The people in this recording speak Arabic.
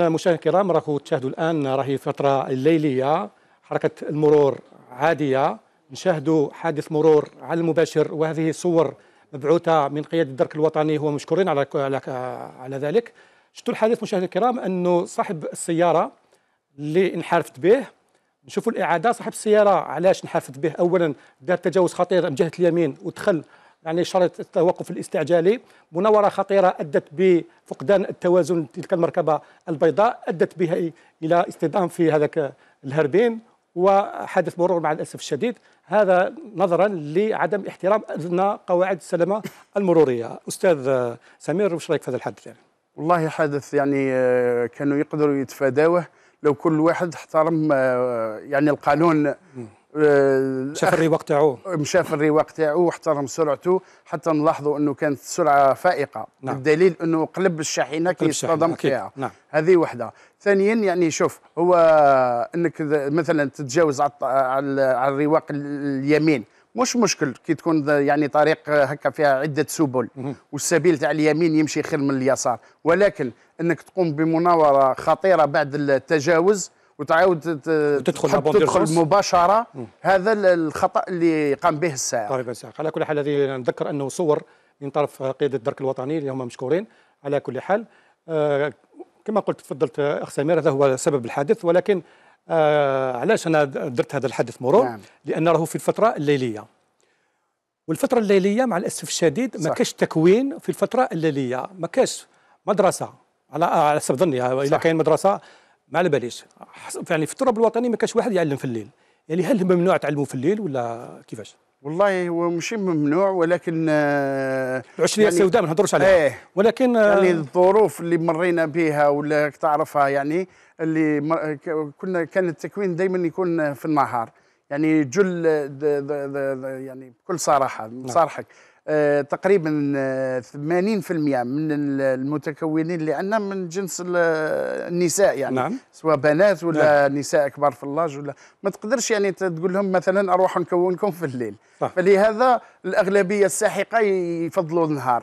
مشاهدينا الكرام راكم تشاهدوا الان راهي فتره الليليه حركه المرور عاديه نشاهدوا حادث مرور على المباشر وهذه صور مبعوثه من قياده الدرك الوطني هو مشكورين على على, على ذلك شفتوا الحادث مشاهدينا الكرام انه صاحب السياره اللي انحرفت به نشوفوا الاعاده صاحب السياره علاش انحرفت به اولا دار تجاوز خطير من جهه اليمين ودخل يعني شرط التوقف الاستعجالي مناورة خطيرة أدت بفقدان التوازن تلك المركبة البيضاء أدت بها إلى اصطدام في هذاك الهربين وحادث مرور مع الأسف الشديد هذا نظرا لعدم احترام أدنى قواعد السلامة المرورية أستاذ سمير وش رأيك في هذا الحدث يعني؟ والله حادث يعني آه، كانوا يقدروا يتفاداوه لو كل واحد احترم آه، يعني القانون آه، شاف الرواق تاعو شاف الرواق تاعو واحترم سرعته حتى نلاحظوا انه كانت سرعه فائقه نعم. بالدليل انه قلب الشاحنه كي اصطدم فيها نعم. هذه وحده ثانيا يعني شوف هو انك مثلا تتجاوز على الرواق اليمين مش مشكل كي تكون يعني طريق هكا فيها عده سبل والسبيل تاع اليمين يمشي خير من اليسار ولكن انك تقوم بمناوره خطيره بعد التجاوز وتعاود تدخل تدخل مباشره هذا الخطا اللي قام به الساعه طيب الساعه على كل حال هذه نتذكر انه صور من طرف قياده الدرك الوطني اللي هم مشكورين على كل حال آه، كما قلت تفضلت اخ سمير هذا هو سبب الحادث ولكن آه، علاش انا درت هذا الحادث مرور نعم. لان راهو في الفتره الليليه والفتره الليليه مع الاسف الشديد ما كاش تكوين في الفتره الليليه ما كاش مدرسه على على حسب ظني اذا كاين مدرسه ما على باليش يعني في التراب الوطني ما كانش واحد يعلم في الليل يعني هل ممنوع تعلموا في الليل ولا كيفاش؟ والله هو ماشي ممنوع ولكن آه، العشريه يعني السوداء ما نهضروش عليها ايه ولكن آه، يعني الظروف اللي مرينا بها ولا تعرفها يعني اللي كنا كان التكوين دائما يكون في النهار يعني جل ده ده ده يعني بكل صراحه نصارحك نعم. آه تقريبا 80% آه، من المتكونين اللي عندنا من جنس النساء يعني نعم. سواء بنات ولا نعم. نساء كبار في اللاج ولا ما تقدرش يعني تقول لهم مثلا اروح نكونكم في الليل صح. فلهذا الاغلبيه الساحقه يفضلوا النهار